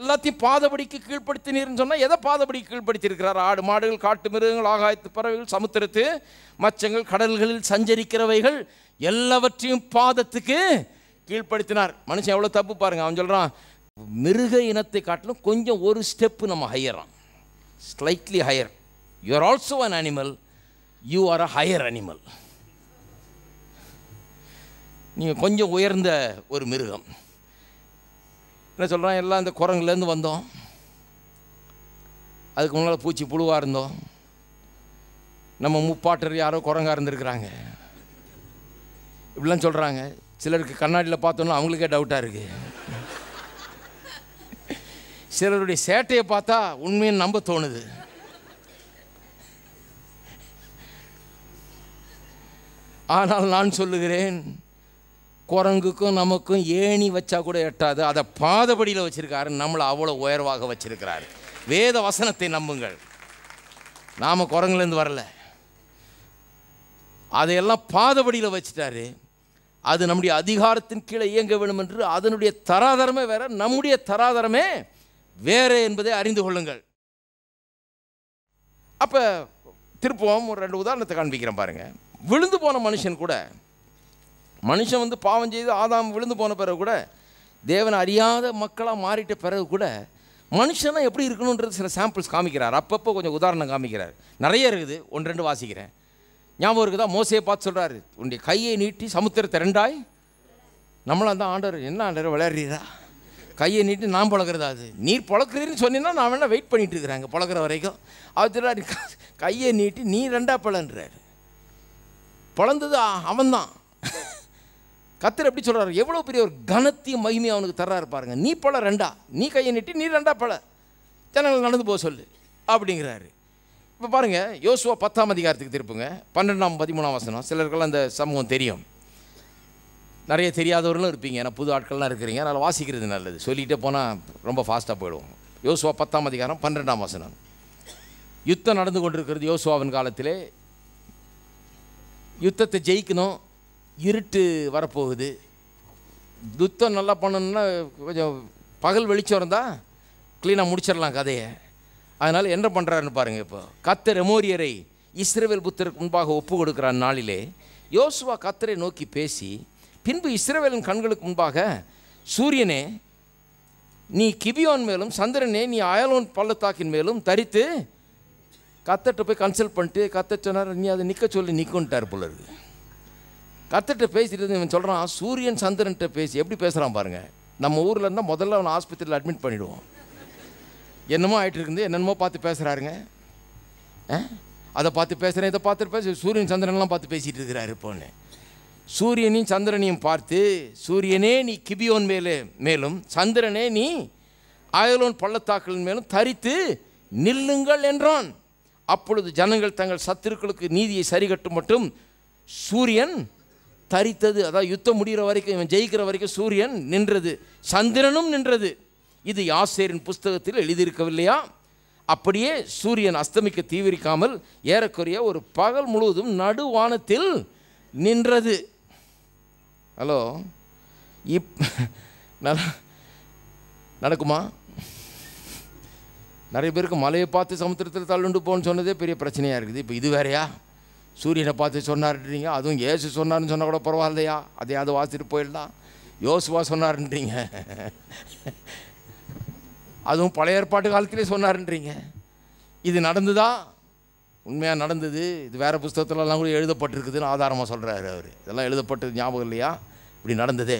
எல்லாத்தையும் பாதபடிக்கு கீழ்ப்படுத்தினீர்னு சொன்னால் எதை பாதபடிக்கு கீழ்ப்படுத்தியிருக்கிறார் ஆடு மாடுகள் காட்டு மிருகங்கள் ஆகாயத்து பறவைகள் சமுத்திரத்து மச்சங்கள் கடல்களில் சஞ்சரிக்கிறவைகள் எல்லாவற்றையும் பாதத்துக்கு கீழ்ப்படுத்தினார் மனுஷன் எவ்வளோ தப்பு பாருங்கள் அவன் சொல்கிறான் மிருக இனத்தை காட்டிலும் கொஞ்சம் ஒரு ஸ்டெப்பு நம்ம ஹையரான் slightly higher you are also an animal you are a higher animal நீங்கள் கொஞ்சம் உயர்ந்த ஒரு மிருகம் என்ன சொல்கிறான் எல்லாம் இந்த குரங்குலேருந்து வந்தோம் அதுக்கு முன்னால் பூச்சி புழுவாக இருந்தோம் நம்ம முப்பாட்டர் யாரோ குரங்காக இருந்திருக்கிறாங்க இப்படிலாம் சொல்கிறாங்க சிலருக்கு கண்ணாடியில் பார்த்தோன்னா அவங்களுக்கே டவுட்டாக இருக்குது சிலருடைய சேட்டையை பார்த்தா உண்மையை நம்ப தோணுது ஆனால் நான் சொல்லுகிறேன் குரங்குக்கும் நமக்கும் ஏணி வச்சா கூட எட்டாது அதை பாதபடியில் வச்சிருக்காரு நம்மளை அவ்வளோ உயர்வாக வச்சிருக்கிறாரு வேத வசனத்தை நம்புங்கள் நாம் குரங்குலேருந்து வரல அதையெல்லாம் பாதபடியில் வச்சுட்டாரு அது நம்முடைய அதிகாரத்தின் கீழே இயங்க வேண்டும் என்று அதனுடைய தராதரமே வேற நம்முடைய தராதரமே வேறு என்பதை அறிந்து கொள்ளுங்கள் அப்போ திருப்பவும் ஒரு ரெண்டு உதாரணத்தை காண்பிக்கிறேன் பாருங்கள் விழுந்து போன மனுஷன் கூட மனுஷன் வந்து பாவம் செய்து ஆதாம் விழுந்து போன பிறகு கூட தேவனை அறியாத மக்களாக மாறிட்ட பிறகு கூட மனுஷனாக எப்படி இருக்கணுன்றது சில சாம்பிள்ஸ் காமிக்கிறார் அப்பப்போ கொஞ்சம் உதாரணம் காமிக்கிறார் நிறைய இருக்குது ஒன்று ரெண்டு வாசிக்கிறேன் ஞாபகம் இருக்குதா மோசையை பார்த்து சொல்கிறாரு உன்னுடைய கையை நீட்டி சமுத்திரத்தை ரெண்டாய் நம்மளும் தான் ஆண்டவர் என்ன ஆண்டவர் விளையாடுறீரா கையை நீட்டி நான் பழகிறதா அது நீர் பழக்கிறீன்னு சொன்னீங்கன்னா நான் வேணால் வெயிட் பண்ணிகிட்டு இருக்கிறாங்க பழகிற வரைக்கும் அவர் சொல்கிறாரு கையை நீட்டி நீ ரெண்டா பழன்றார் பழந்தது அவன்தான் கத்தர் எப்படி சொல்கிறார் எவ்வளோ பெரிய ஒரு கனத்தையும் மகிமையும் அவனுக்கு தர்றாரு பாருங்க நீ பல ரெண்டா நீ கையை நீட்டி நீ ரெண்டா பல ஜனங்கள் நடந்து போக சொல்லு அப்படிங்கிறாரு இப்போ பாருங்கள் யோசுவா பத்தாம் அதிகாரத்துக்கு திருப்புங்க பன்னெண்டாம் பதிமூணாம் வசனம் சிலருக்கெல்லாம் அந்த சமூகம் தெரியும் நிறைய தெரியாதவர்களும் இருப்பீங்க ஏன்னா புது ஆட்கள்லாம் இருக்கிறீங்க அதனால் வாசிக்கிறது நல்லது சொல்லிகிட்டே போனால் ரொம்ப ஃபாஸ்ட்டாக போயிடுவோம் யோசுவா பத்தாம் அதிகாரம் பன்னெண்டாம் வசனம் யுத்தம் நடந்து கொண்டிருக்கிறது யோசுவாவின் காலத்திலே யுத்தத்தை ஜெயிக்கணும் இருட்டு வரப்போகுது துத்தம் நல்லா பண்ணணுன்னா கொஞ்சம் பகல் வெளிச்சம் இருந்தால் க்ளீனாக முடிச்சிடலாம் கதையை அதனால் என்ன பண்ணுறாருன்னு பாருங்கள் இப்போ கத்தர் எமோரியரை இஸ்ரேவேல் புத்தருக்கு முன்பாக ஒப்பு கொடுக்குற நாளிலே யோசுவா கத்தரை நோக்கி பேசி பின்பு இஸ்ரேவேலின் கண்களுக்கு முன்பாக சூரியனே நீ கிபியோன் மேலும் சந்திரனே நீ அயலோன் பள்ளத்தாக்கின் மேலும் தரித்து கத்தர்கிட்ட போய் கன்சல்ட் பண்ணிட்டு கத்த சொன்னார் நீ அதை நிற்க சொல்லி நிற்கும்ட்டார் போல இருக்குது கத்துட்டு பேசிட்டு இவன் சொல்கிறான் சூரியன் சந்திரன்கிட்ட பேசி எப்படி பேசுகிறான் பாருங்கள் நம்ம ஊரில் இருந்தால் முதல்ல அவனை ஆஸ்பத்திரியில் அட்மிட் பண்ணிவிடுவோம் என்னமோ ஆகிட்டு இருக்குது என்னென்னமோ பார்த்து பேசுகிறாருங்க அதை பார்த்து பேசுகிறேன் இதை பார்த்துட்டு பேச சூரியன் சந்திரன்லாம் பார்த்து பேசிகிட்டு இருக்கிறாரு இப்போன்னு சூரியனையும் சந்திரனையும் பார்த்து சூரியனே நீ கிபியோன் மேலே மேலும் சந்திரனே நீ அயலோன் பள்ளத்தாக்களின் மேலும் தரித்து நில்லுங்கள் என்றான் அப்பொழுது ஜனங்கள் தங்கள் சத்துருக்களுக்கு நீதியை சரிகட்டும் மட்டும் சூரியன் தரித்தது அதாவது யுத்தம் முடிகிற வரைக்கும் இவன் ஜெயிக்கிற வரைக்கும் சூரியன் நின்றது சந்திரனும் நின்றது இது யாசேரின் புஸ்தகத்தில் எழுதியிருக்கவில்லையா அப்படியே சூரியன் அஸ்தமிக்க தீவிரிக்காமல் ஏறக்குறைய ஒரு பகல் முழுவதும் நடுவானத்தில் நின்றது ஹலோ இப் நடக்குமா நிறைய பேருக்கு மலையை பார்த்து சமுத்திரத்தில் தள்ளுண்டு போன்னு சொன்னதே பெரிய பிரச்சனையாக இருக்குது இப்போ இது வேறையா சூரியனை பார்த்து சொன்னார்ன்றீங்க அதுவும் ஏசு சொன்னார்னு சொன்னால் கூட பரவாயில்லையா அதையாவது வாசிட்டு போயிடலாம் யோசுவா சொன்னார்ன்றீங்க அதுவும் பழைய ஏற்பாட்டு காலத்திலே சொன்னார்ன்றீங்க இது நடந்துதா உண்மையாக நடந்தது இது வேறு புஸ்தகத்துலலாம் கூட எழுதப்பட்டிருக்குதுன்னு ஆதாரமாக சொல்கிறாரு அவர் இதெல்லாம் எழுதப்பட்டது ஞாபகம் இல்லையா இப்படி நடந்ததே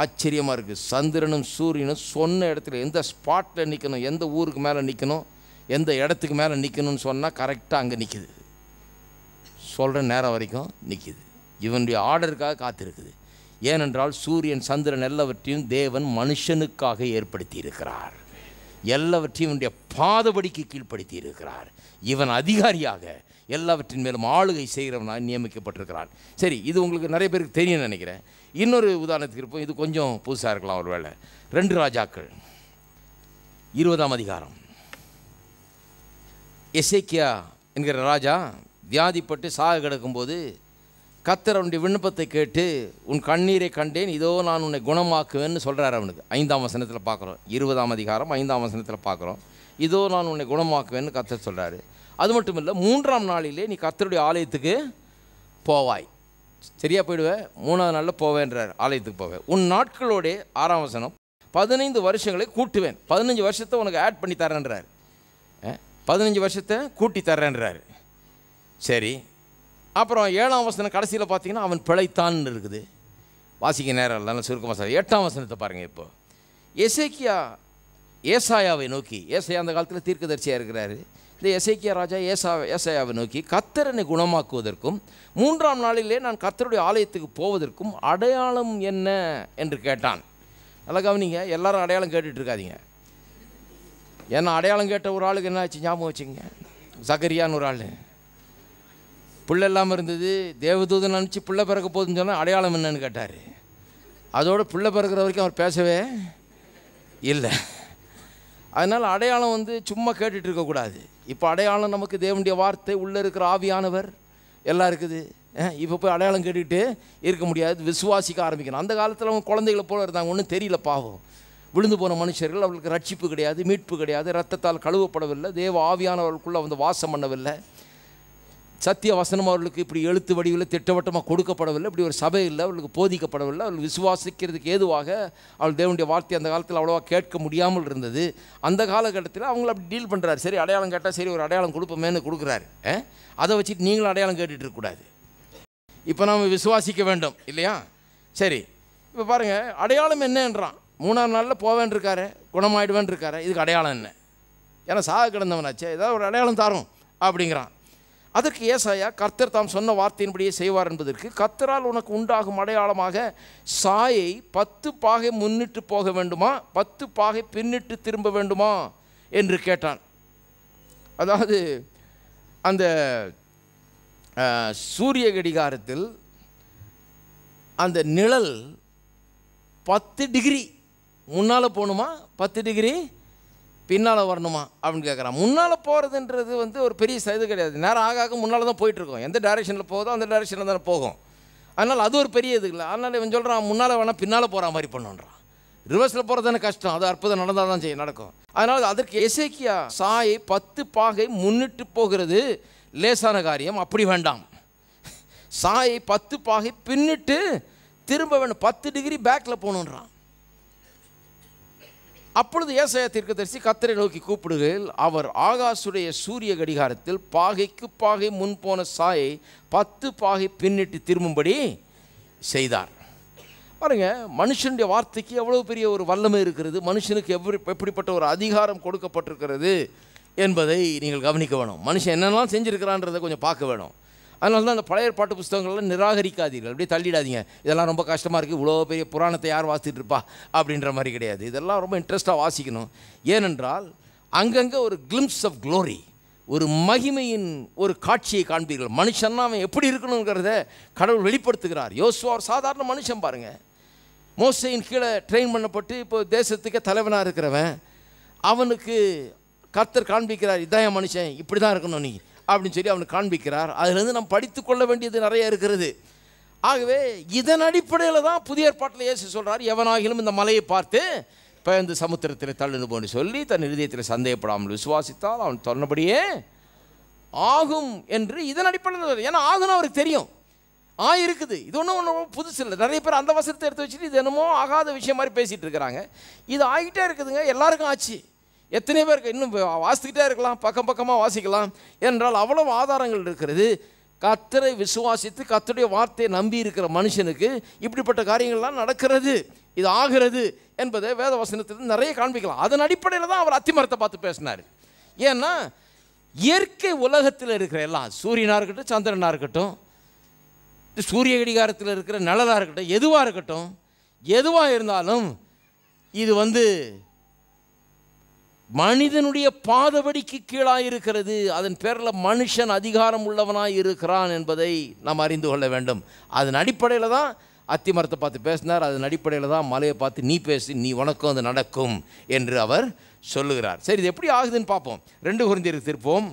ஆச்சரியமாக இருக்குது சந்திரனும் சூரியனும் சொன்ன இடத்துல எந்த ஸ்பாட்டில் நிற்கணும் எந்த ஊருக்கு மேலே நிற்கணும் எந்த இடத்துக்கு மேலே நிற்கணும்னு சொன்னால் கரெக்டாக அங்கே நிற்கிது சொல்கிற நேரம் வரைக்கும் நிற்கிது இவனுடைய ஆர்டருக்காக காத்திருக்குது ஏனென்றால் சூரியன் சந்திரன் எல்லாவற்றையும் தேவன் மனுஷனுக்காக ஏற்படுத்தி இருக்கிறார் எல்லாவற்றையும் இவனுடைய பாதபடிக்கு கீழ்ப்படுத்தி இருக்கிறார் இவன் அதிகாரியாக எல்லாவற்றின் மேலும் ஆளுகை செய்கிறவனாக நியமிக்கப்பட்டிருக்கிறான் சரி இது உங்களுக்கு நிறைய பேருக்கு தெரியும் நினைக்கிறேன் இன்னொரு உதாரணத்துக்கு இருப்போம் இது கொஞ்சம் புதுசாக இருக்கலாம் ஒரு வேளை ரெண்டு ராஜாக்கள் இருபதாம் அதிகாரம் எசேக்கியா என்கிற ராஜா வியாதிப்பட்டு சாக கிடக்கும்போது கத்தர் அவனுடைய விண்ணப்பத்தை கேட்டு உன் கண்ணீரை கண்டேன் இதோ நான் உன்னை குணமாக்குவேன்னு சொல்கிறார் அவனுக்கு ஐந்தாம் வசனத்தில் பார்க்குறோம் இருபதாம் அதிகாரம் ஐந்தாம் வசனத்தில் பார்க்குறோம் இதோ நான் உன்னை குணமாக்குவேன்னு கத்தர் சொல்கிறாரு அது மட்டும் இல்லை மூன்றாம் நாளிலே நீ கத்தருடைய ஆலயத்துக்கு போவாய் சரியாக போயிடுவேன் மூணாவது நாளில் போவேன்றார் ஆலயத்துக்கு போவேன் உன் நாட்களோடைய ஆறாம் வசனம் பதினைந்து வருஷங்களை கூட்டுவேன் பதினஞ்சு வருஷத்தை உனக்கு ஆட் பண்ணி தரேன்றார் பதினஞ்சு வருஷத்தை கூட்டி தரேன்றார் சரி அப்புறம் ஏழாம் வசனம் கடைசியில் பார்த்தீங்கன்னா அவன் பிழைத்தான்னு இருக்குது வாசிக்க நேரம் இல்லைன்னு சுருக்கமாக சார் எட்டாம் வசனத்தை பாருங்கள் இப்போ எசேக்கியா ஏசாயாவை நோக்கி ஏசையா அந்த காலத்தில் தீர்க்கதரிசியாக இருக்கிறாரு இந்த எசைக்கிய ராஜா ஏசா ஏசாயாவை நோக்கி கத்தரனை குணமாக்குவதற்கும் மூன்றாம் நாளிலே நான் கத்தருடைய ஆலயத்துக்கு போவதற்கும் அடையாளம் என்ன என்று கேட்டான் நல்லா கவனிங்க எல்லாரும் அடையாளம் கேட்டுட்ருக்காதீங்க ஏன்னா அடையாளம் கேட்ட ஒரு ஆளுக்கு என்ன ஆச்சு ஞாபகம் வச்சுங்க சகரியான்னு ஒரு ஆள் புள்ள இல்லாமல் இருந்தது தேவதூதன் நினச்சி பிள்ளை பிறக்க போதுன்னு சொன்னால் அடையாளம் என்னன்னு கேட்டார் அதோடு பிள்ளை பிறக்கிற வரைக்கும் அவர் பேசவே இல்லை அதனால் அடையாளம் வந்து சும்மா கேட்டுட்டு இருக்கக்கூடாது இப்போ அடையாளம் நமக்கு தேவனுடைய வார்த்தை உள்ளே இருக்கிற ஆவியானவர் எல்லாம் இருக்குது இப்போ போய் அடையாளம் கேட்டுக்கிட்டு இருக்க முடியாது விசுவாசிக்க ஆரம்பிக்கணும் அந்த காலத்தில் அவங்க குழந்தைகளை போல இருந்தாங்க ஒன்றும் தெரியல பாவம் விழுந்து போன மனுஷர்கள் அவர்களுக்கு ரட்சிப்பு கிடையாது மீட்பு கிடையாது ரத்தத்தால் கழுவப்படவில்லை தேவ ஆவியானவர்களுக்குள்ளே வந்து வாசம் பண்ணவில்லை சத்திய வசனம் அவர்களுக்கு இப்படி எழுத்து வடிவில் திட்டவட்டமாக கொடுக்கப்படவில்லை இப்படி ஒரு சபை இல்லை அவர்களுக்கு போதிக்கப்படவில்லை அவர்கள் விசுவாசிக்கிறதுக்கு ஏதுவாக அவள் தேவனுடைய வார்த்தை அந்த காலத்தில் அவ்வளோவா கேட்க முடியாமல் இருந்தது அந்த காலகட்டத்தில் அவங்கள அப்படி டீல் பண்ணுறாரு சரி அடையாளம் கேட்டால் சரி ஒரு அடையாளம் கொடுப்போமேனு கொடுக்குறாரு அதை வச்சுட்டு நீங்களும் அடையாளம் கேட்டுட்டு இருக்கக்கூடாது இப்போ நாம் விசுவாசிக்க வேண்டும் இல்லையா சரி இப்போ பாருங்கள் அடையாளம் என்னன்றான் மூணாம் நாளில் போவேன் இருக்காரு குணமாயிடுவேன் இருக்காரு இதுக்கு அடையாளம் என்ன ஏன்னா சாக கிடந்தவனாச்சே ஏதாவது ஒரு அடையாளம் தரும் அப்படிங்கிறான் அதற்கு ஏசாயா கர்த்தர் தாம் சொன்ன வார்த்தையின்படியே செய்வார் என்பதற்கு கர்த்தரால் உனக்கு உண்டாகும் அடையாளமாக சாயை பத்து பாகை முன்னிட்டு போக வேண்டுமா பத்து பாகை பின்னிட்டு திரும்ப வேண்டுமா என்று கேட்டான் அதாவது அந்த சூரிய கடிகாரத்தில் அந்த நிழல் பத்து டிகிரி முன்னால் போகணுமா பத்து டிகிரி பின்னால் வரணுமா அப்படின்னு கேட்குறான் முன்னால் போகிறதுன்றது வந்து ஒரு பெரிய இது கிடையாது நேரம் ஆக ஆக முன்னால் தான் போயிட்டுருக்கோம் எந்த டைரெக்ஷனில் போகுதோ அந்த டைரெக்ஷனில் தானே போகும் அதனால் அது ஒரு பெரிய இது இல்லை அதனால் இவன் சொல்கிறான் முன்னால் வேணால் பின்னால் போகிற மாதிரி பண்ணுன்றான் ரிவர்ஸில் போகிறது தானே கஷ்டம் அது அற்புதம் நடந்தால் தான் செய்ய நடக்கும் அதனால் அதற்கு எசைக்கியா சாயை பத்து பாகை முன்னிட்டு போகிறது லேசான காரியம் அப்படி வேண்டாம் சாயை பத்து பாகை பின்னிட்டு திரும்ப வேணும் பத்து டிகிரி பேக்கில் போகணுன்றான் அப்பொழுது ஏசாய தரிசி கத்தரை நோக்கி கூப்பிடுகையில் அவர் ஆகாசுடைய சூரிய கடிகாரத்தில் பாகைக்கு பாகை முன் போன சாயை பத்து பாகை பின்னிட்டு திரும்பும்படி செய்தார் பாருங்க மனுஷனுடைய வார்த்தைக்கு எவ்வளோ பெரிய ஒரு வல்லமை இருக்கிறது மனுஷனுக்கு எவ்வளவு எப்படிப்பட்ட ஒரு அதிகாரம் கொடுக்கப்பட்டிருக்கிறது என்பதை நீங்கள் கவனிக்க வேணும் மனுஷன் என்னெல்லாம் செஞ்சுருக்கிறான்றதை கொஞ்சம் பார்க்க வேணும் அதனால தான் அந்த பழைய பாட்டு புஸ்தகங்கள்லாம் நிராகரிக்காதீர்கள் அப்படியே தள்ளிடாதீங்க இதெல்லாம் ரொம்ப கஷ்டமாக இருக்குது இவ்வளோ பெரிய புராணத்தை யார் வாசிட்டு இருப்பா அப்படின்ற மாதிரி கிடையாது இதெல்லாம் ரொம்ப இன்ட்ரெஸ்ட்டாக வாசிக்கணும் ஏனென்றால் அங்கங்கே ஒரு கிளிம்ஸ் ஆஃப் க்ளோரி ஒரு மகிமையின் ஒரு காட்சியை காண்பீர்கள் மனுஷன்னா அவன் எப்படி இருக்கணுங்கிறத கடவுள் வெளிப்படுத்துகிறார் யோசுவா ஒரு சாதாரண மனுஷன் பாருங்கள் மோசையின் கீழே ட்ரெயின் பண்ணப்பட்டு இப்போ தேசத்துக்கே தலைவனாக இருக்கிறவன் அவனுக்கு கர்த்தர் காண்பிக்கிறார் இதான் என் மனுஷன் இப்படி தான் இருக்கணும் நீ அப்படின்னு சொல்லி அவனுக்கு காண்பிக்கிறார் அதிலிருந்து நாம் படித்துக்கொள்ள கொள்ள வேண்டியது நிறைய இருக்கிறது ஆகவே இதன் அடிப்படையில் தான் புதிய ஏற்பாட்டில் இயேசு சொல்கிறார் எவனாகிலும் இந்த மலையை பார்த்து இப்போ இந்த சமுத்திரத்தில் தள்ளுபோன்னு சொல்லி தன் இதயத்தில் சந்தேகப்படாமல் விசுவாசித்தால் அவன் சொன்னபடியே ஆகும் என்று இதன் அடிப்படையில் ஏன்னா ஆகும்னு அவருக்கு தெரியும் ஆ இருக்குது இது ஒன்றும் ஒன்றும் புதுசு இல்லை நிறைய பேர் அந்த வசதத்தை எடுத்து வச்சுட்டு இது என்னமோ ஆகாத விஷயம் மாதிரி பேசிகிட்டு இருக்கிறாங்க இது ஆகிட்டே இருக்குதுங்க எல்லாருக்கும் ஆச்சு எத்தனை பேருக்கு இன்னும் வாசித்துக்கிட்டே இருக்கலாம் பக்கம் பக்கமாக வாசிக்கலாம் என்றால் அவ்வளவு ஆதாரங்கள் இருக்கிறது கத்தரை விசுவாசித்து கத்தருடைய வார்த்தையை நம்பி இருக்கிற மனுஷனுக்கு இப்படிப்பட்ட காரியங்கள்லாம் நடக்கிறது இது ஆகிறது என்பதை வேத வசனத்திலிருந்து நிறைய காண்பிக்கலாம் அதன் அடிப்படையில் தான் அவர் அத்திமரத்தை பார்த்து பேசினார் ஏன்னா இயற்கை உலகத்தில் இருக்கிற எல்லாம் சூரியனாக இருக்கட்டும் சந்திரனாக இருக்கட்டும் சூரிய கடிகாரத்தில் இருக்கிற நிழலாக இருக்கட்டும் எதுவாக இருக்கட்டும் எதுவாக இருந்தாலும் இது வந்து மனிதனுடைய பாதபடிக்கு கீழாக இருக்கிறது அதன் பேரில் மனுஷன் அதிகாரம் உள்ளவனாக இருக்கிறான் என்பதை நாம் அறிந்து கொள்ள வேண்டும் அதன் அடிப்படையில் தான் அத்திமரத்தை பார்த்து பேசினார் அதன் அடிப்படையில் தான் மலையை பார்த்து நீ பேசி நீ உனக்கும் அது நடக்கும் என்று அவர் சொல்லுகிறார் சரி இது எப்படி ஆகுதுன்னு பார்ப்போம் ரெண்டு குறிந்தியருக்கு திருப்போம்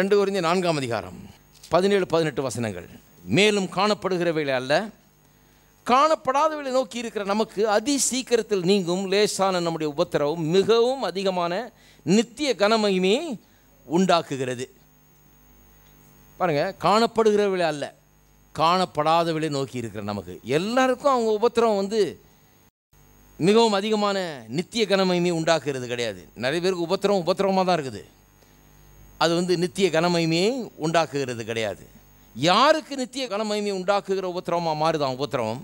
ரெண்டு குறிந்திய நான்காம் அதிகாரம் பதினேழு பதினெட்டு வசனங்கள் மேலும் காணப்படுகிறவைகளை அல்ல காணப்படாதவர்களை நோக்கி இருக்கிற நமக்கு அதி சீக்கிரத்தில் நீங்கும் லேசான நம்முடைய உபத்திரவம் மிகவும் அதிகமான நித்திய கனமையுமே உண்டாக்குகிறது பாருங்கள் காணப்படுகிறவர்களே அல்ல காணப்படாதவர்களே நோக்கி இருக்கிற நமக்கு எல்லாருக்கும் அவங்க உபத்திரவம் வந்து மிகவும் அதிகமான நித்திய கனமையுமே உண்டாக்குறது கிடையாது நிறைய பேருக்கு உபத்திரவம் உபத்திரவமாக தான் இருக்குது அது வந்து நித்திய கனமையுமே உண்டாக்குகிறது கிடையாது யாருக்கு நித்திய கனமையுமே உண்டாக்குகிற உபத்திரவமாக மாறுதான் உபத்திரவம்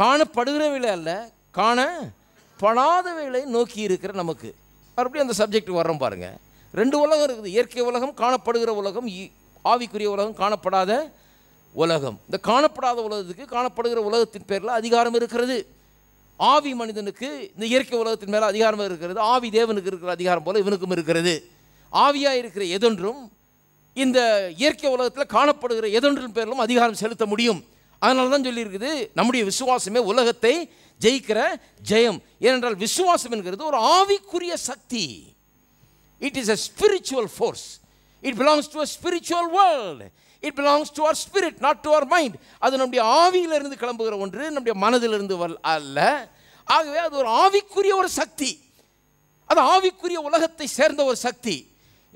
காணப்படுகிறவைகளை அல்ல காணப்படாதவைகளை நோக்கி இருக்கிற நமக்கு மறுபடியும் அந்த சப்ஜெக்ட் வர்றோம் பாருங்கள் ரெண்டு உலகம் இருக்குது இயற்கை உலகம் காணப்படுகிற உலகம் ஆவிக்குரிய உலகம் காணப்படாத உலகம் இந்த காணப்படாத உலகத்துக்கு காணப்படுகிற உலகத்தின் பேரில் அதிகாரம் இருக்கிறது ஆவி மனிதனுக்கு இந்த இயற்கை உலகத்தின் மேலே அதிகாரம் இருக்கிறது ஆவி தேவனுக்கு இருக்கிற அதிகாரம் போல் இவனுக்கும் இருக்கிறது ஆவியாக இருக்கிற எதொன்றும் இந்த இயற்கை உலகத்தில் காணப்படுகிற எதொன்றின் பேரிலும் அதிகாரம் செலுத்த முடியும் அதனால தான் சொல்லியிருக்குது நம்முடைய விசுவாசமே உலகத்தை ஜெயிக்கிற ஜெயம் ஏனென்றால் விசுவாசம் என்கிறது ஒரு ஆவிக்குரிய சக்தி it is a spiritual force it belongs to a spiritual world it belongs to our spirit not to our mind அது நம்முடைய ஆவியிலிருந்து கிளம்புகிற ஒன்று நம்முடைய மனதிலிருந்து அல்ல ஆகவே அது ஒரு ஆவிக்குரிய ஒரு சக்தி அது ஆவிக்குரிய உலகத்தை சேர்ந்த ஒரு சக்தி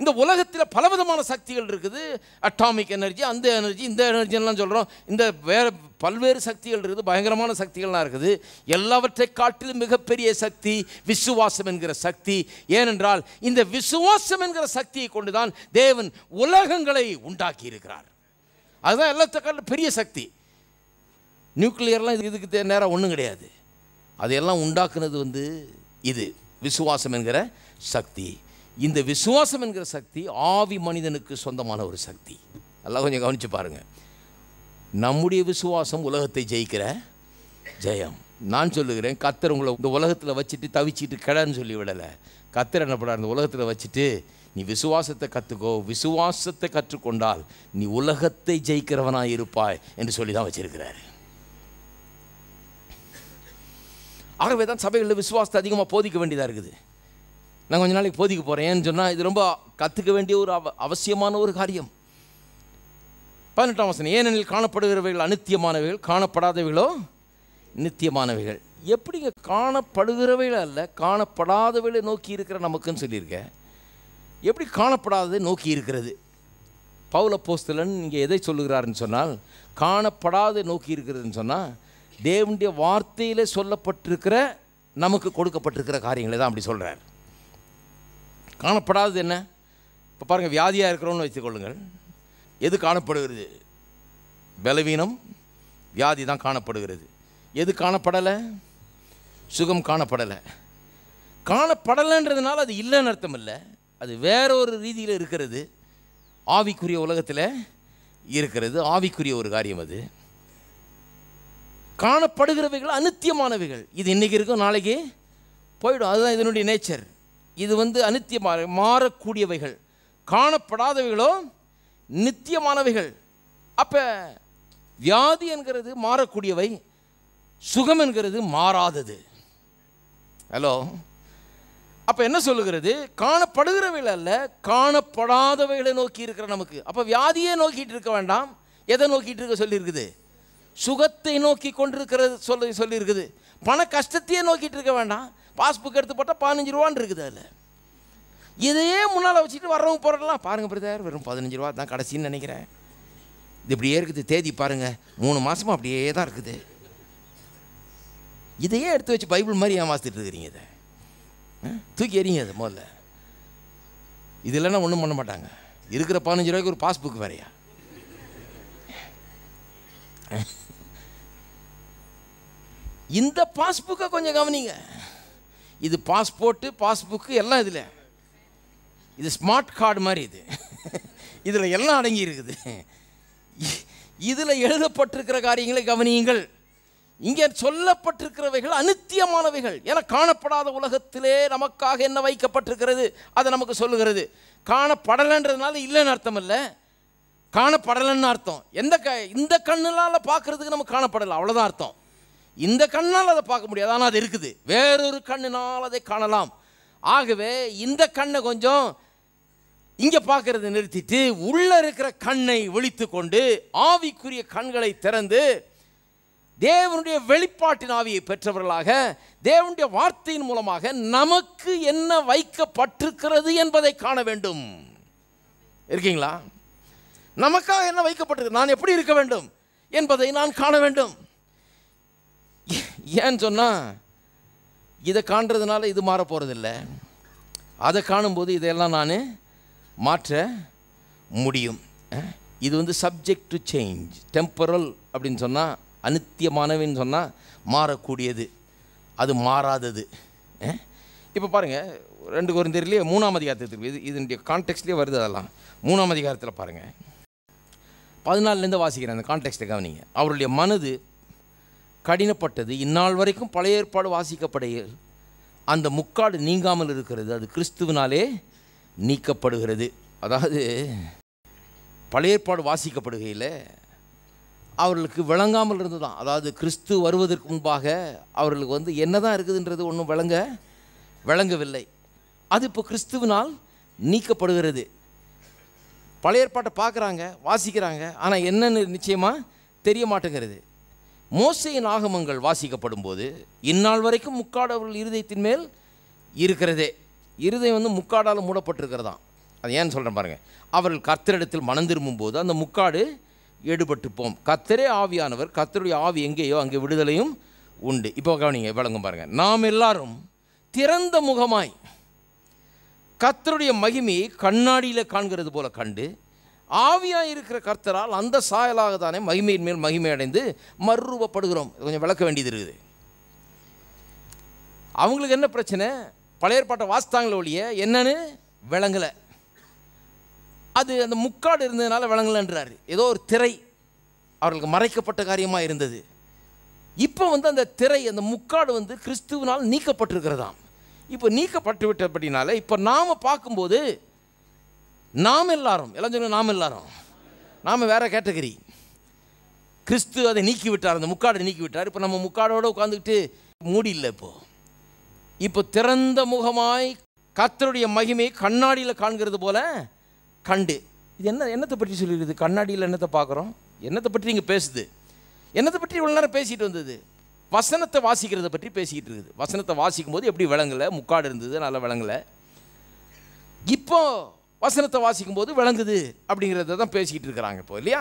இந்த உலகத்தில் பலவிதமான சக்திகள் இருக்குது அட்டாமிக் எனர்ஜி அந்த எனர்ஜி இந்த எனர்ஜின்லாம் சொல்கிறோம் இந்த வேறு பல்வேறு சக்திகள் இருக்குது பயங்கரமான சக்திகள்லாம் இருக்குது எல்லாவற்றை காட்டிலும் மிகப்பெரிய சக்தி விசுவாசம் என்கிற சக்தி ஏனென்றால் இந்த விசுவாசம் என்கிற சக்தியை கொண்டு தான் தேவன் உலகங்களை உண்டாக்கி இருக்கிறார் அதுதான் எல்லாத்த காட்டிலும் பெரிய சக்தி நியூக்ளியர்லாம் இதுக்கு நேராக ஒன்றும் கிடையாது அதையெல்லாம் உண்டாக்குனது வந்து இது விசுவாசம் என்கிற சக்தி இந்த விசுவாசம் என்கிற சக்தி ஆவி மனிதனுக்கு சொந்தமான ஒரு சக்தி எல்லாம் கொஞ்சம் கவனித்து பாருங்கள் நம்முடைய விசுவாசம் உலகத்தை ஜெயிக்கிற ஜெயம் நான் சொல்லுகிறேன் கத்தர் உங்களை இந்த உலகத்தில் வச்சுட்டு தவிச்சிட்டு கிடன்னு சொல்லி விடலை கத்தர் என்ன பண்ணார் இந்த உலகத்தில் வச்சுட்டு நீ விசுவாசத்தை கற்றுக்கோ விசுவாசத்தை கற்றுக்கொண்டால் நீ உலகத்தை ஜெயிக்கிறவனாக இருப்பாய் என்று சொல்லி தான் வச்சிருக்கிறார் ஆகவே தான் சபைகளில் விசுவாசத்தை அதிகமாக போதிக்க வேண்டியதாக இருக்குது நான் கொஞ்ச நாளைக்கு போதிக்க போகிறேன் ஏன்னு சொன்னால் இது ரொம்ப கற்றுக்க வேண்டிய ஒரு அவ அவசியமான ஒரு காரியம் பதினெட்டாம் வசனம் ஏனெனில் காணப்படுகிறவைகள் அநித்தியமானவைகள் காணப்படாதவைகளோ நித்தியமானவைகள் எப்படிங்க காணப்படுகிறவைகள் அல்ல காணப்படாதவைகளை நோக்கி இருக்கிற நமக்குன்னு சொல்லியிருக்கேன் எப்படி காணப்படாததை நோக்கி இருக்கிறது பவுல போஸ்தலன் இங்கே எதை சொல்லுகிறாருன்னு சொன்னால் காணப்படாத நோக்கி இருக்கிறதுன்னு சொன்னால் தேவனுடைய வார்த்தையில் சொல்லப்பட்டிருக்கிற நமக்கு கொடுக்கப்பட்டிருக்கிற காரியங்களை தான் அப்படி சொல்கிறார் காணப்படாதது என்ன இப்போ பாருங்கள் வியாதியாக இருக்கிறோன்னு வைத்துக்கொள்ளுங்கள் எது காணப்படுகிறது பலவீனம் வியாதி தான் காணப்படுகிறது எது காணப்படலை சுகம் காணப்படலை காணப்படலைன்றதுனால அது இல்லைன்னு அர்த்தம் இல்லை அது வேற ஒரு ரீதியில் இருக்கிறது ஆவிக்குரிய உலகத்தில் இருக்கிறது ஆவிக்குரிய ஒரு காரியம் அது காணப்படுகிறவைகள் அனுத்தியமானவைகள் இது இன்றைக்கி இருக்கும் நாளைக்கு போயிடும் அதுதான் இதனுடைய நேச்சர் இது வந்து அனித்தியமாக மாறக்கூடியவைகள் காணப்படாதவைகளோ நித்தியமானவைகள் அப்போ வியாதி என்கிறது மாறக்கூடியவை சுகம் என்கிறது மாறாதது ஹலோ அப்போ என்ன சொல்லுகிறது காணப்படுகிறவைகள் அல்ல காணப்படாதவைகளை நோக்கி இருக்கிற நமக்கு அப்போ வியாதியே நோக்கிட்டு இருக்க வேண்டாம் எதை நோக்கிட்டு இருக்க சொல்லியிருக்குது சுகத்தை நோக்கி கொண்டிருக்கிறது சொல்லி சொல்லியிருக்குது பண கஷ்டத்தையே நோக்கிட்டு இருக்க வேண்டாம் பாஸ்புக் எடுத்து போட்டால் பதினஞ்சு ரூபான்னு இருக்குது அதில் இதையே முன்னால் வச்சுட்டு வர்றவங்க போகிறலாம் பாருங்கள் பிரதர் வெறும் பதினஞ்சு ரூபா தான் கடைசின்னு நினைக்கிறேன் இது இப்படியே இருக்குது தேதி பாருங்கள் மூணு மாதமாக அப்படியே தான் இருக்குது இதையே எடுத்து வச்சு பைபிள் மாதிரி வாசித்துட்டு இருக்கிறீங்க இதை தூக்கி எறிங்க அது முதல்ல இது இல்லைன்னா ஒன்றும் பண்ண மாட்டாங்க இருக்கிற பதினஞ்சு ரூபாய்க்கு ஒரு பாஸ்புக் வேறையா இந்த பாஸ்புக்கை கொஞ்சம் கவனிங்க இது பாஸ்போர்ட்டு பாஸ்புக்கு எல்லாம் இதில் இது ஸ்மார்ட் கார்டு மாதிரி இது இதில் எல்லாம் அடங்கி இருக்குது இதில் எழுதப்பட்டிருக்கிற காரியங்களை கவனியுங்கள் இங்கே சொல்லப்பட்டிருக்கிறவைகள் அனுத்தியமானவைகள் என காணப்படாத உலகத்திலே நமக்காக என்ன வைக்கப்பட்டிருக்கிறது அதை நமக்கு சொல்லுகிறது காணப்படலைன்றதுனால இல்லைன்னு அர்த்தம் இல்லை காணப்படலைன்னு அர்த்தம் எந்த க இந்த கண்ணுலால் பார்க்குறதுக்கு நம்ம காணப்படலை அவ்வளோதான் அர்த்தம் இந்த கண்ணால் அதை பார்க்க முடியாது ஆனால் அது இருக்குது வேறொரு கண்ணினால் அதை காணலாம் ஆகவே இந்த கண்ணை கொஞ்சம் இங்கே பார்க்கறத நிறுத்திட்டு உள்ளே இருக்கிற கண்ணை விழித்து கொண்டு ஆவிக்குரிய கண்களை திறந்து தேவனுடைய வெளிப்பாட்டின் ஆவியை பெற்றவர்களாக தேவனுடைய வார்த்தையின் மூலமாக நமக்கு என்ன வைக்கப்பட்டிருக்கிறது என்பதை காண வேண்டும் இருக்கீங்களா நமக்காக என்ன வைக்கப்பட்டிருக்கு நான் எப்படி இருக்க வேண்டும் என்பதை நான் காண வேண்டும் ஏன்னு சொன்னால் இதை காண்றதுனால இது மாற போகிறதில்ல அதை காணும்போது இதையெல்லாம் நான் மாற்ற முடியும் இது வந்து சப்ஜெக்ட் டு சேஞ்ச் டெம்பரல் அப்படின்னு சொன்னால் அனுத்தியமானவின்னு சொன்னால் மாறக்கூடியது அது மாறாதது இப்போ பாருங்கள் ரெண்டு குறைந்தர்லேயே மூணாம் அதிகாரத்துக்கு இது இதனுடைய கான்டெக்ட்லேயே வருது அதெல்லாம் மூணாம் அதிகாரத்தில் பாருங்கள் பதினாலுலேருந்து வாசிக்கிறேன் அந்த கான்டெக்ட்டை கவனிங்க அவருடைய மனது கடினப்பட்டது இந்நாள் வரைக்கும் பழைய ஏற்பாடு வாசிக்கப்படுகிறது அந்த முக்காடு நீங்காமல் இருக்கிறது அது கிறிஸ்துவினாலே நீக்கப்படுகிறது அதாவது பழைய ஏற்பாடு வாசிக்கப்படுகையில் அவர்களுக்கு விளங்காமல் இருந்து தான் அதாவது கிறிஸ்து வருவதற்கு முன்பாக அவர்களுக்கு வந்து என்ன தான் இருக்குதுன்றது ஒன்றும் விளங்க விளங்கவில்லை அது இப்போ கிறிஸ்துவினால் நீக்கப்படுகிறது பழைய ஏற்பாட்டை பார்க்குறாங்க வாசிக்கிறாங்க ஆனால் என்னென்னு நிச்சயமாக தெரிய மாட்டேங்கிறது மோசையின் ஆகமங்கள் வாசிக்கப்படும் போது இந்நாள் வரைக்கும் முக்காடவர்கள் இருதயத்தின் மேல் இருக்கிறதே இருதயம் வந்து முக்காடால் மூடப்பட்டிருக்கிறதான் அது ஏன்னு சொல்கிறேன் பாருங்கள் அவர்கள் கர்த்தரிடத்தில் மனம் திரும்பும் போது அந்த முக்காடு ஈடுபட்டுப்போம் கத்தரே ஆவியானவர் கத்தருடைய ஆவி எங்கேயோ அங்கே விடுதலையும் உண்டு இப்போ கவனிங்க விளங்கும் பாருங்கள் நாம் எல்லாரும் திறந்த முகமாய் கத்தருடைய மகிமையை கண்ணாடியில் காண்கிறது போல கண்டு ஆவியாக இருக்கிற கர்த்தரால் அந்த சாயலாக தானே மகிமையின் மேல் மகிமை அடைந்து மறுரூபப்படுகிறோம் கொஞ்சம் விளக்க வேண்டியது இருக்குது அவங்களுக்கு என்ன பிரச்சனை பழைய ஏற்பாட்டை வாசித்தாங்களே ஒழிய என்னன்னு விளங்கலை அது அந்த முக்காடு இருந்ததுனால விளங்கலைன்றார் ஏதோ ஒரு திரை அவர்களுக்கு மறைக்கப்பட்ட காரியமாக இருந்தது இப்போ வந்து அந்த திரை அந்த முக்காடு வந்து கிறிஸ்துவனால் நீக்கப்பட்டிருக்கிறதாம் இப்போ நீக்கப்பட்டு விட்டபடினால இப்போ நாம் பார்க்கும்போது நாம் எல்லாரும் எல்லாம் சொல்லுங்கள் நாம் எல்லாரும் நாம் வேறு கேட்டகரி கிறிஸ்து அதை நீக்கி விட்டார் அந்த முக்காடை நீக்கி விட்டார் இப்போ நம்ம முக்காடோடு உட்காந்துக்கிட்டு மூடி இல்லை இப்போது இப்போ திறந்த முகமாய் கத்தருடைய மகிமையை கண்ணாடியில் காண்கிறது போல கண்டு இது என்ன என்னத்தை பற்றி சொல்லிடுது கண்ணாடியில் என்னத்தை பார்க்குறோம் என்னத்தை பற்றி இங்கே பேசுது என்னத்தை பற்றி இவ்வளோ நேரம் பேசிகிட்டு வந்தது வசனத்தை வாசிக்கிறத பற்றி பேசிக்கிட்டு இருக்குது வசனத்தை வாசிக்கும் போது எப்படி விளங்கலை முக்காடு இருந்தது நல்லா விளங்கலை இப்போது வசனத்தை வாசிக்கும் போது விளங்குது அப்படிங்கிறத தான் பேசிக்கிட்டு இருக்கிறாங்க இப்போ இல்லையா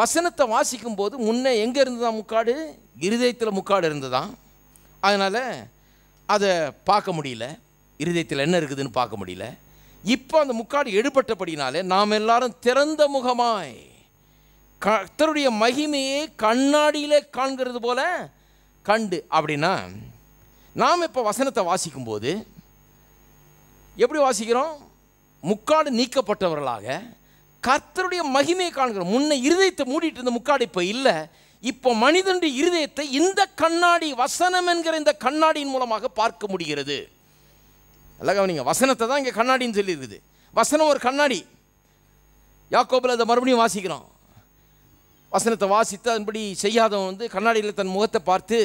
வசனத்தை வாசிக்கும் போது முன்னே எங்கே இருந்ததா முக்காடு இருதயத்தில் முக்காடு இருந்ததான் அதனால் அதை பார்க்க முடியல இருதயத்தில் என்ன இருக்குதுன்னு பார்க்க முடியல இப்போ அந்த முக்காடு எடுபட்டபடினாலே நாம் எல்லாரும் திறந்த முகமாய் கத்தருடைய மகிமையை கண்ணாடியில் காண்கிறது போல கண்டு அப்படின்னா நாம் இப்போ வசனத்தை வாசிக்கும்போது எப்படி வாசிக்கிறோம் முக்காடு நீக்கப்பட்டவர்களாக கர்த்தருடைய மகிமையை காண்கிறோம் முன்ன இருதயத்தை மூடிட்டு இருந்த முக்காடு இப்போ இல்லை இப்போ மனிதனுடைய இருதயத்தை இந்த கண்ணாடி வசனம் என்கிற இந்த கண்ணாடியின் மூலமாக பார்க்க முடிகிறது நல்லா கவனிங்க வசனத்தை தான் இங்கே கண்ணாடின்னு சொல்லியிருக்குது வசனம் ஒரு கண்ணாடி யாக்கோபில் அதை மறுபடியும் வாசிக்கிறோம் வசனத்தை வாசித்து அதன்படி செய்யாதவன் வந்து கண்ணாடியில் தன் முகத்தை பார்த்து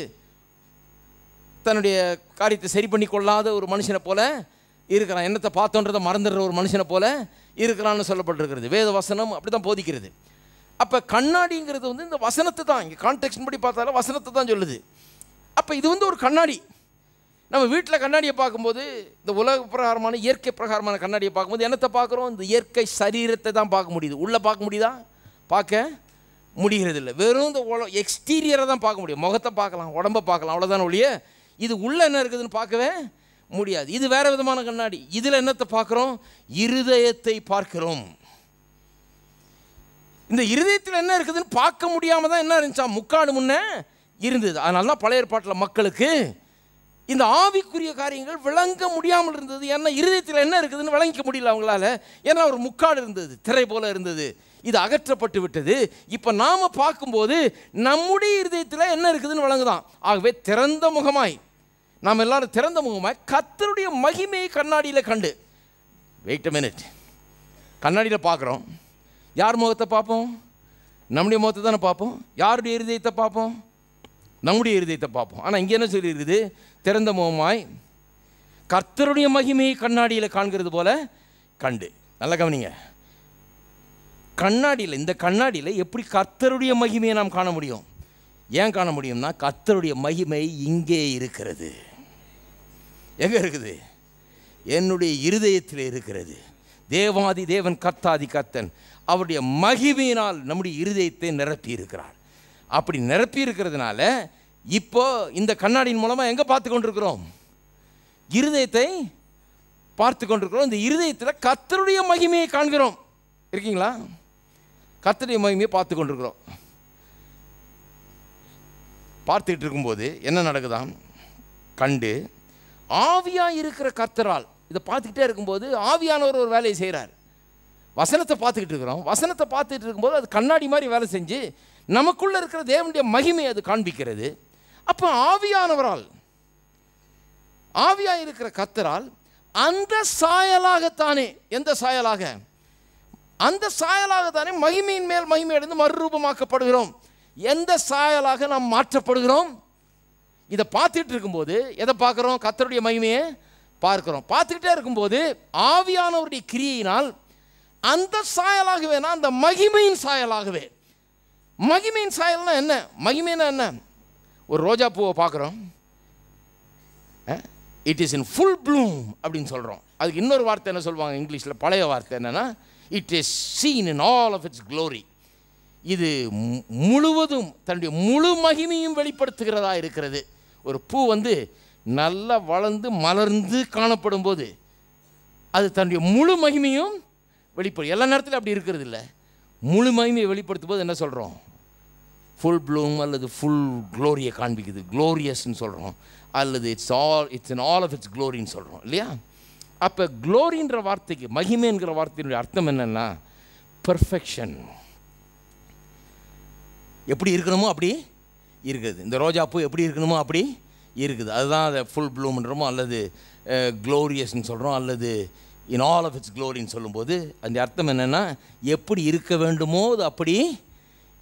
தன்னுடைய காரியத்தை சரி பண்ணி கொள்ளாத ஒரு மனுஷனை போல இருக்கிறான் என்னத்தை பார்த்தோன்றதை மறந்துடுற ஒரு மனுஷனை போல இருக்கிறான்னு சொல்லப்பட்டிருக்கிறது வேத வசனம் அப்படி தான் போதிக்கிறது அப்போ கண்ணாடிங்கிறது வந்து இந்த வசனத்தை தான் இங்கே கான்டெக்ட் படி பார்த்தாலும் வசனத்தை தான் சொல்லுது அப்போ இது வந்து ஒரு கண்ணாடி நம்ம வீட்டில் கண்ணாடியை பார்க்கும்போது இந்த உலக பிரகாரமான இயற்கை பிரகாரமான கண்ணாடியை பார்க்கும்போது என்னத்தை பார்க்குறோம் இந்த இயற்கை சரீரத்தை தான் பார்க்க முடியுது உள்ளே பார்க்க முடியுதா பார்க்க முடிகிறது இல்லை வெறும் இந்த உல எக்ஸ்டீரியரை தான் பார்க்க முடியும் முகத்தை பார்க்கலாம் உடம்பை பார்க்கலாம் அவ்வளோதான ஒழிய இது உள்ளே என்ன இருக்குதுன்னு பார்க்கவே முடியாது இது வேறு விதமான கண்ணாடி இதில் என்னத்தை பார்க்குறோம் இருதயத்தை பார்க்கிறோம் இந்த இருதயத்தில் என்ன இருக்குதுன்னு பார்க்க முடியாமல் தான் என்ன இருந்துச்சா முக்காடு முன்னே இருந்தது அதனால தான் பழைய ஏற்பாட்டில் மக்களுக்கு இந்த ஆவிக்குரிய காரியங்கள் விளங்க முடியாமல் இருந்தது என்ன இருதயத்தில் என்ன இருக்குதுன்னு விளங்கிக்க முடியல அவங்களால ஏன்னா ஒரு முக்காடு இருந்தது திரை போல இருந்தது இது அகற்றப்பட்டு விட்டது இப்போ நாம் பார்க்கும்போது நம்முடைய இருதயத்தில் என்ன இருக்குதுன்னு விளங்குதான் ஆகவே திறந்த முகமாய் நாம் எல்லாரும் திறந்த முகமாக கத்தருடைய மகிமையை கண்ணாடியில் கண்டு வெயிட் அ மினிட் கண்ணாடியில் பார்க்குறோம் யார் முகத்தை பார்ப்போம் நம்முடைய முகத்தை தானே பார்ப்போம் யாருடைய இருதயத்தை பார்ப்போம் நம்முடைய இருதயத்தை பார்ப்போம் ஆனால் இங்கே என்ன சொல்லியிருக்குது திறந்த முகமாய் கர்த்தருடைய மகிமையை கண்ணாடியில் காண்கிறது போல கண்டு நல்லா கவனிங்க கண்ணாடியில் இந்த கண்ணாடியில் எப்படி கர்த்தருடைய மகிமையை நாம் காண முடியும் ஏன் காண முடியும்னா கர்த்தருடைய மகிமை இங்கே இருக்கிறது எங்கே இருக்குது என்னுடைய இருதயத்தில் இருக்கிறது தேவாதி தேவன் கத்தாதி கத்தன் அவருடைய மகிமையினால் நம்முடைய இருதயத்தை நிரப்பி இருக்கிறார் அப்படி நிரப்பி இருக்கிறதுனால இப்போ இந்த கண்ணாடியின் மூலமாக எங்கே பார்த்து கொண்டிருக்கிறோம் இருதயத்தை பார்த்து கொண்டிருக்கிறோம் இந்த இருதயத்தில் கத்தருடைய மகிமையை காண்கிறோம் இருக்கீங்களா கத்தருடைய மகிமையை பார்த்து கொண்டிருக்கிறோம் பார்த்துக்கிட்டு இருக்கும்போது என்ன நடக்குதான் கண்டு ஆவியாக இருக்கிற கர்த்தரால் இதை பார்த்துக்கிட்டே இருக்கும்போது ஆவியானவர் ஒரு வேலையை செய்கிறார் வசனத்தை பார்த்துக்கிட்டு இருக்கிறோம் வசனத்தை பார்த்துட்டு இருக்கும்போது அது கண்ணாடி மாதிரி வேலை செஞ்சு நமக்குள்ளே இருக்கிற தேவனுடைய மகிமை அது காண்பிக்கிறது அப்போ ஆவியானவரால் ஆவியாக இருக்கிற கத்தரால் அந்த சாயலாகத்தானே எந்த சாயலாக அந்த சாயலாகத்தானே மகிமையின் மேல் மகிமை அடைந்து மறுரூபமாக்கப்படுகிறோம் எந்த சாயலாக நாம் மாற்றப்படுகிறோம் இதை பார்த்துட்டு இருக்கும்போது எதை பார்க்குறோம் கத்தருடைய மகிமையை பார்க்குறோம் பார்த்துக்கிட்டே இருக்கும்போது ஆவியானவருடைய கிரியினால் அந்த சாயலாகவே அந்த மகிமையின் சாயலாகவே மகிமையின் சாயல்னா என்ன மகிமைனா என்ன ஒரு ரோஜா பூவை பார்க்குறோம் it is in full bloom அப்படின்னு சொல்கிறோம் அதுக்கு இன்னொரு வார்த்தை என்ன சொல்லுவாங்க இங்கிலீஷில் பழைய வார்த்தை என்னென்னா it is seen in all of its glory இது முழுவதும் தன்னுடைய முழு மகிமையும் வெளிப்படுத்துகிறதா இருக்கிறது ஒரு பூ வந்து நல்லா வளர்ந்து மலர்ந்து காணப்படும் போது அது தன்னுடைய முழு மகிமையும் வெளிப்படும் எல்லா நேரத்திலும் அப்படி இருக்கிறது இல்லை முழு மகிமையை வெளிப்படுத்தும் போது என்ன சொல்கிறோம் ஃபுல் ப்ளூம் அல்லது ஃபுல் க்ளோரியை காண்பிக்குது க்ளோரியஸ்ன்னு சொல்கிறோம் அல்லது it's all it's in all of its க்ளோரின்னு சொல்கிறோம் இல்லையா அப்போ க்ளோரின்ற வார்த்தைக்கு மகிமைங்கிற வார்த்தையினுடைய அர்த்தம் என்னென்னா பர்ஃபெக்ஷன் எப்படி இருக்கணுமோ அப்படி இருக்குது இந்த ரோஜா பூ எப்படி இருக்கணுமோ அப்படி இருக்குது அதுதான் அதை ஃபுல் ப்ளூம்ன்றமோ அல்லது க்ளோரியஸ்ன்னு சொல்கிறோம் அல்லது இன் ஆல் ஆஃப் இட்ஸ் க்ளோரின்னு சொல்லும்போது அந்த அர்த்தம் என்னென்னா எப்படி இருக்க வேண்டுமோ அது அப்படி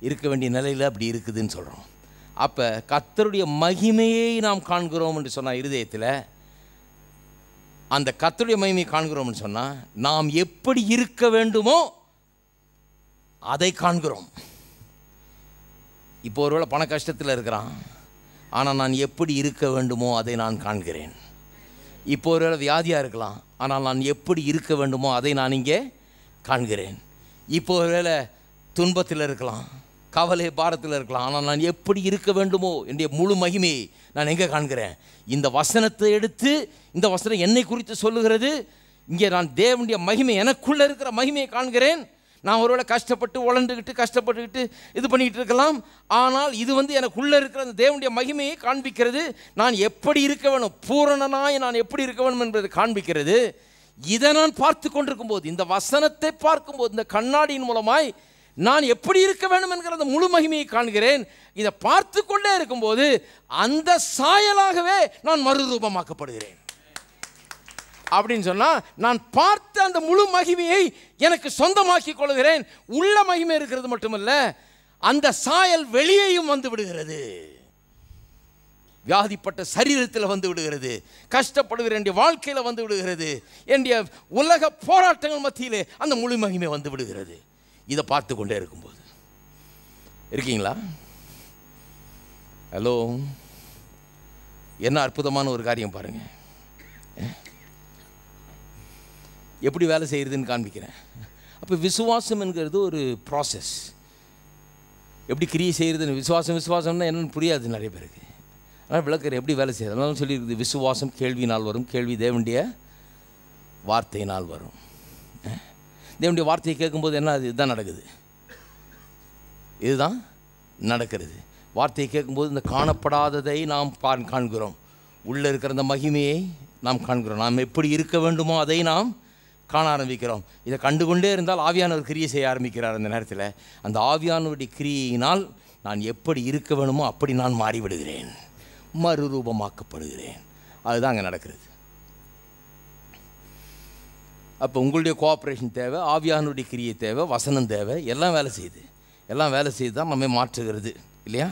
இருக்க வேண்டிய நிலையில் அப்படி இருக்குதுன்னு சொல்கிறோம் அப்போ கத்தருடைய மகிமையை நாம் காண்கிறோம் என்று சொன்னால் இருதயத்தில் அந்த கத்தருடைய மகிமையை காண்கிறோம்னு சொன்னால் நாம் எப்படி இருக்க வேண்டுமோ அதை காண்கிறோம் இப்போ ஒருவேளை பண கஷ்டத்தில் இருக்கிறான் ஆனால் நான் எப்படி இருக்க வேண்டுமோ அதை நான் காண்கிறேன் இப்போ ஒருவேளை வியாதியாக இருக்கலாம் ஆனால் நான் எப்படி இருக்க வேண்டுமோ அதை நான் இங்கே காண்கிறேன் இப்போ ஒருவேளை துன்பத்தில் இருக்கலாம் கவலை பாரத்தில் இருக்கலாம் ஆனால் நான் எப்படி இருக்க வேண்டுமோ என்னுடைய முழு மகிமையை நான் எங்கே காண்கிறேன் இந்த வசனத்தை எடுத்து இந்த வசனம் என்னை குறித்து சொல்லுகிறது இங்கே நான் தேவனுடைய மகிமை எனக்குள்ளே இருக்கிற மகிமையை காண்கிறேன் நான் ஒருவேளை கஷ்டப்பட்டு உழண்டுக்கிட்டு கஷ்டப்பட்டுக்கிட்டு இது பண்ணிக்கிட்டு இருக்கலாம் ஆனால் இது வந்து எனக்குள்ளே இருக்கிற அந்த தேவனுடைய மகிமையை காண்பிக்கிறது நான் எப்படி இருக்க வேணும் பூரணனாய் நான் எப்படி இருக்க வேணும் என்பதை காண்பிக்கிறது இதை நான் பார்த்து கொண்டிருக்கும் போது இந்த வசனத்தை பார்க்கும்போது இந்த கண்ணாடியின் மூலமாய் நான் எப்படி இருக்க வேண்டும் என்கிற அந்த முழு மகிமையை காண்கிறேன் இதை பார்த்து கொண்டே இருக்கும்போது அந்த சாயலாகவே நான் மறுரூபமாக்கப்படுகிறேன் அப்படின்னு சொன்னால் நான் பார்த்த அந்த முழு மகிமையை எனக்கு சொந்தமாக்கி கொள்கிறேன் உள்ள மகிமை இருக்கிறது மட்டுமல்ல அந்த சாயல் வெளியேயும் வந்து விடுகிறது வியாதிப்பட்ட சரீரத்தில் வந்து விடுகிறது கஷ்டப்படுகிற என்னுடைய வாழ்க்கையில் வந்து விடுகிறது என்னுடைய உலக போராட்டங்கள் மத்தியிலே அந்த முழு மகிமை வந்து விடுகிறது இதை பார்த்து கொண்டே இருக்கும்போது இருக்கீங்களா ஹலோ என்ன அற்புதமான ஒரு காரியம் பாருங்கள் எப்படி வேலை செய்கிறதுன்னு காண்பிக்கிறேன் அப்போ விசுவாசம் என்கிறது ஒரு ப்ராசஸ் எப்படி கிரியை செய்கிறதுன்னு விசுவாசம் விசுவாசம்னா என்னென்னு புரியாது நிறைய பேருக்கு ஆனால் விளக்கர் எப்படி வேலை செய்யுது அதனால சொல்லியிருக்குது விசுவாசம் கேள்வினால் வரும் கேள்வி தேவண்டிய வார்த்தையினால் வரும் தேவண்டிய வார்த்தையை கேட்கும்போது என்ன அது இதுதான் நடக்குது இதுதான் நடக்கிறது வார்த்தையை கேட்கும்போது இந்த காணப்படாததை நாம் காண்கிறோம் உள்ளே இருக்கிற அந்த மகிமையை நாம் காண்கிறோம் நாம் எப்படி இருக்க வேண்டுமோ அதை நாம் காண ஆரம்பிக்கிறோம் இதை கண்டுகொண்டே இருந்தால் ஆவியானவர் கிரியை செய்ய ஆரம்பிக்கிறார் அந்த நேரத்தில் அந்த ஆவியானவருடைய கிரியினால் நான் எப்படி இருக்க வேணுமோ அப்படி நான் மாறிவிடுகிறேன் மறுரூபமாக்கப்படுகிறேன் அதுதான் அங்கே நடக்கிறது அப்போ உங்களுடைய கோஆப்ரேஷன் தேவை ஆவியானுடைய கிரியை தேவை வசனம் தேவை எல்லாம் வேலை செய்யுது எல்லாம் வேலை செய்து தான் நம்மை மாற்றுகிறது இல்லையா